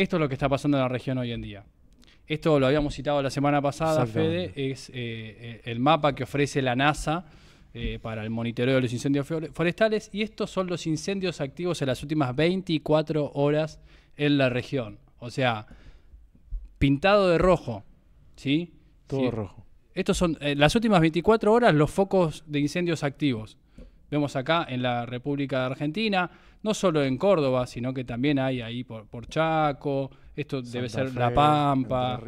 Esto es lo que está pasando en la región hoy en día. Esto lo habíamos citado la semana pasada, Fede, es eh, eh, el mapa que ofrece la NASA eh, para el monitoreo de los incendios forestales y estos son los incendios activos en las últimas 24 horas en la región. O sea, pintado de rojo, ¿sí? Todo rojo. Estos son, las últimas 24 horas, los focos de incendios activos. Vemos acá en la República de Argentina, no solo en Córdoba, sino que también hay ahí por, Chaco, esto debe ser La Pampa,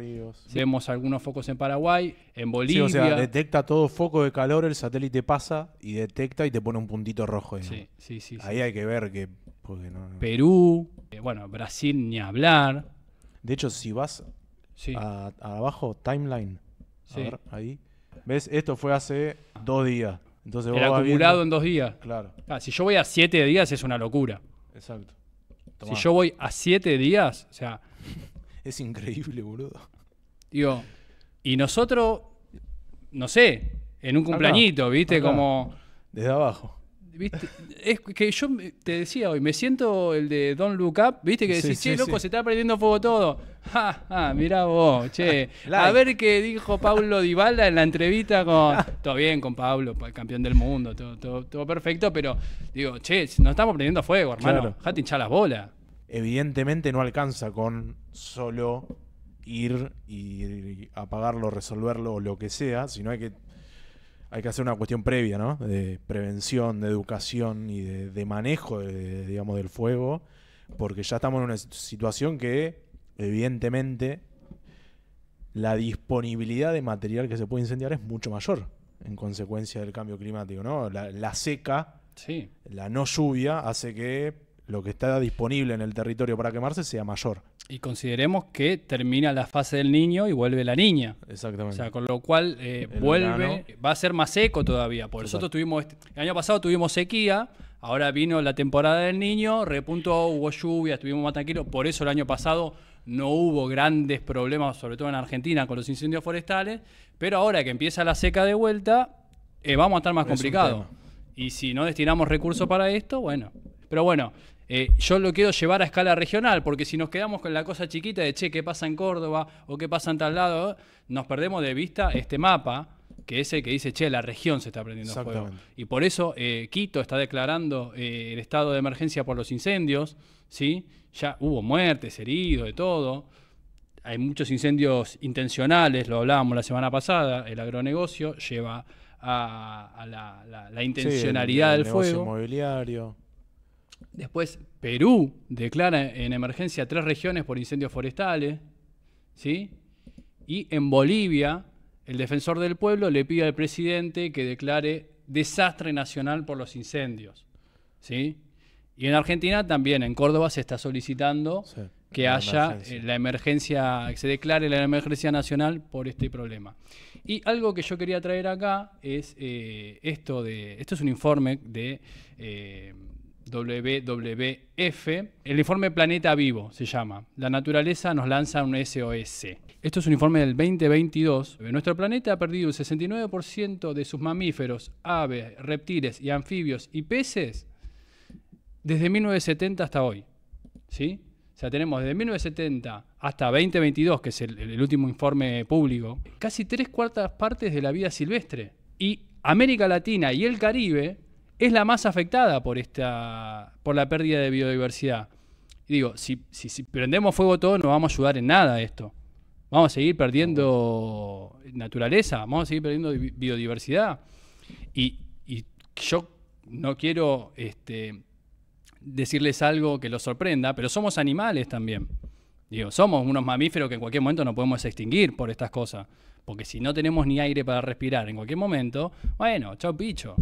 vemos algunos focos en Paraguay, en Bolivia. Sí, o sea, detecta todo foco de calor, el satélite pasa y detecta y te pone un puntito rojo. Ahí, sí, sí, ahí hay que ver que... Perú, eh, bueno, Brasil ni hablar. De hecho, si vas a, abajo, timeline, ahí, ves, esto fue hace ah. dos días. Entonces el acumulado en dos días. Claro. Ah, si yo voy a siete días es una locura. Exacto. Si yo voy a siete días, o sea. Es increíble, boludo. Digo, y nosotros, no sé, en un cumpleañito, ¿viste? Como. Desde abajo. ¿Viste? Es que yo te decía hoy, me siento el de Don't Look Up, ¿viste? Que decís, che, loco, se está prendiendo fuego todo. Ja, mirá vos, che. Ah, A ver qué dijo Pablo Dybala en la entrevista con. todo bien con Pablo, campeón del mundo, todo, todo, perfecto, pero digo, che, no estamos prendiendo fuego, hermano. Claro. la hinchar las bolas. Evidentemente no alcanza con solo ir y apagarlo, resolverlo o lo que sea, sino hay que hay que hacer una cuestión previa, ¿no? De prevención, de educación y de, manejo, digamos, del fuego, porque ya estamos en una situación que, evidentemente, la disponibilidad de material que se puede incendiar es mucho mayor en consecuencia del cambio climático, ¿no? La, seca, la no lluvia hace que lo que está disponible en el territorio para quemarse sea mayor. Y consideremos que termina la fase del niño y vuelve la niña. Exactamente. O sea, con lo cual eh, vuelve, va a ser más seco todavía. Por nosotros tuvimos, este, el año pasado tuvimos sequía, ahora vino la temporada del niño, repuntó, hubo lluvia, estuvimos más tranquilos. Por eso el año pasado no hubo grandes problemas, sobre todo en Argentina, con los incendios forestales. Pero ahora que empieza la seca de vuelta, eh, vamos a estar más complicados. Y si no destinamos recursos para esto, bueno. Pero bueno, eh, yo lo quiero llevar a escala regional, porque si nos quedamos con la cosa chiquita de, che, ¿qué pasa en Córdoba o qué pasa en tal lado? Nos perdemos de vista este mapa, que es el que dice, che, la región se está prendiendo fuego. Y por eso eh, Quito está declarando eh, el estado de emergencia por los incendios, ¿sí? Ya hubo muertes, heridos, de todo. Hay muchos incendios intencionales, lo hablábamos la semana pasada, el agronegocio lleva a, la, intencionalidad sí, fuego el del inmobiliario. Después, Perú declara en emergencia tres regiones por incendios forestales. ¿sí? Y en Bolivia, el defensor del pueblo le pide al presidente que declare desastre nacional por los incendios. ¿sí? Y en Argentina también, en Córdoba, se está solicitando que haya eh, la emergencia, que se declare la emergencia nacional por este problema. Y algo que yo quería traer acá es eh, esto de. Esto es un informe de. Eh, WWF. El informe Planeta Vivo se llama. La naturaleza nos lanza un SOS. Esto es un informe del 2022. Nuestro planeta ha perdido un 69% de sus mamíferos, aves, reptiles y anfibios y peces desde 1970 hasta hoy. ¿Sí? O sea, tenemos desde 1970 hasta 2022, que es el último informe público, casi tres cuartas partes de la vida silvestre. Y América Latina y el Caribe es la más afectada por, esta, por la pérdida de biodiversidad. digo, si, prendemos fuego todo, no vamos a ayudar en nada a esto. Vamos a seguir perdiendo naturaleza, vamos a seguir perdiendo biodiversidad. Y, yo no quiero este, decirles algo que los sorprenda, pero somos animales también. Digo, somos unos mamíferos que en cualquier momento nos podemos extinguir por estas cosas. Porque si no tenemos ni aire para respirar en cualquier momento, bueno, chao picho.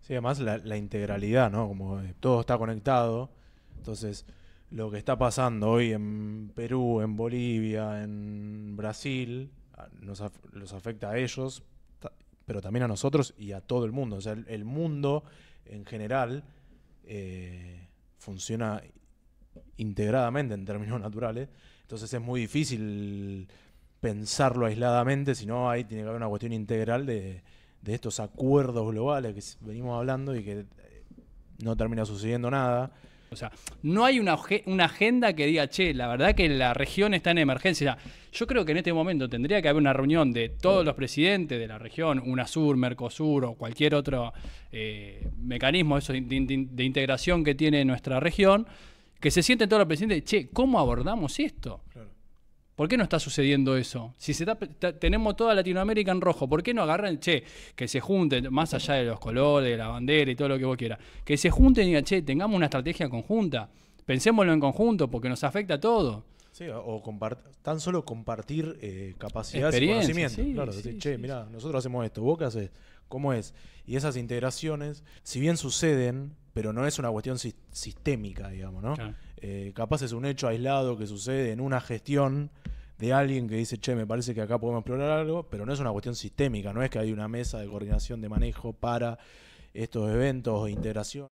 Sí, además la, integralidad, ¿no? Como todo está conectado. Entonces, lo que está pasando hoy en Perú, en Bolivia, en Brasil, nos los afecta a ellos, pero también a nosotros y a todo el mundo. O sea, el, mundo en general eh, funciona integradamente en términos naturales. Entonces es muy difícil pensarlo aisladamente, sino ahí tiene que haber una cuestión integral de, de estos acuerdos globales que venimos hablando y que eh, no termina sucediendo nada. O sea, no hay una, una, agenda que diga, che, la verdad que la región está en emergencia. Yo creo que en este momento tendría que haber una reunión de todos los presidentes de la región, UNASUR, MERCOSUR o cualquier otro eh, mecanismo de, integración que tiene nuestra región, que se sienten todos los presidentes, che, ¿cómo abordamos esto? Claro. ¿Por qué no está sucediendo eso? Si se tenemos toda Latinoamérica en rojo, ¿por qué no agarran, che, que se junten, más allá de los colores, de la bandera y todo lo que vos quieras, que se junten y digan, che, tengamos una estrategia conjunta, pensémoslo en conjunto, porque nos afecta a todo. Sí, o tan solo compartir eh, capacidades y conocimientos. Sí, claro, che, mirá, nosotros hacemos esto, vos qué haces, cómo es. Y esas integraciones, si bien suceden, pero no es una cuestión sistémica, digamos, ¿no? Eh, capaz es un hecho aislado que sucede en una gestión de alguien que dice, che, me parece que acá podemos explorar algo, pero no es una cuestión sistémica, no es que hay una mesa de coordinación de manejo para estos eventos o integración.